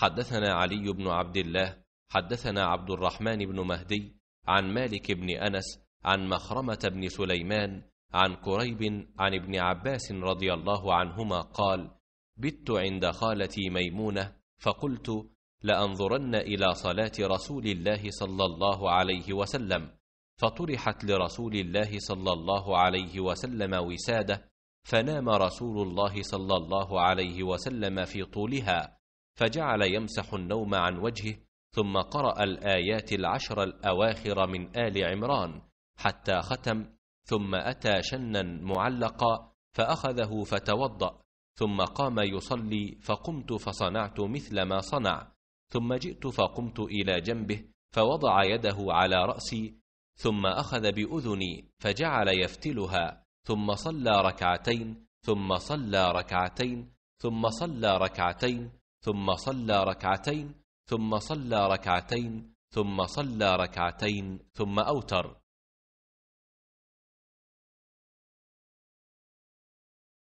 حدثنا علي بن عبد الله حدثنا عبد الرحمن بن مهدي عن مالك بن انس عن مخرمه بن سليمان عن كريب عن ابن عباس رضي الله عنهما قال بت عند خالتي ميمونه فقلت لانظرن الى صلاه رسول الله صلى الله عليه وسلم فطرحت لرسول الله صلى الله عليه وسلم وساده فنام رسول الله صلى الله عليه وسلم في طولها فجعل يمسح النوم عن وجهه ثم قرأ الآيات العشر الأواخر من آل عمران حتى ختم ثم أتى شنا معلقا فأخذه فتوضأ ثم قام يصلي فقمت فصنعت مثل ما صنع ثم جئت فقمت إلى جنبه فوضع يده على رأسي ثم أخذ بأذني فجعل يفتلها ثم صلى ركعتين ثم صلى ركعتين ثم صلى ركعتين ثم صلى ركعتين ثم صلى ركعتين ثم صلى ركعتين ثم أوتر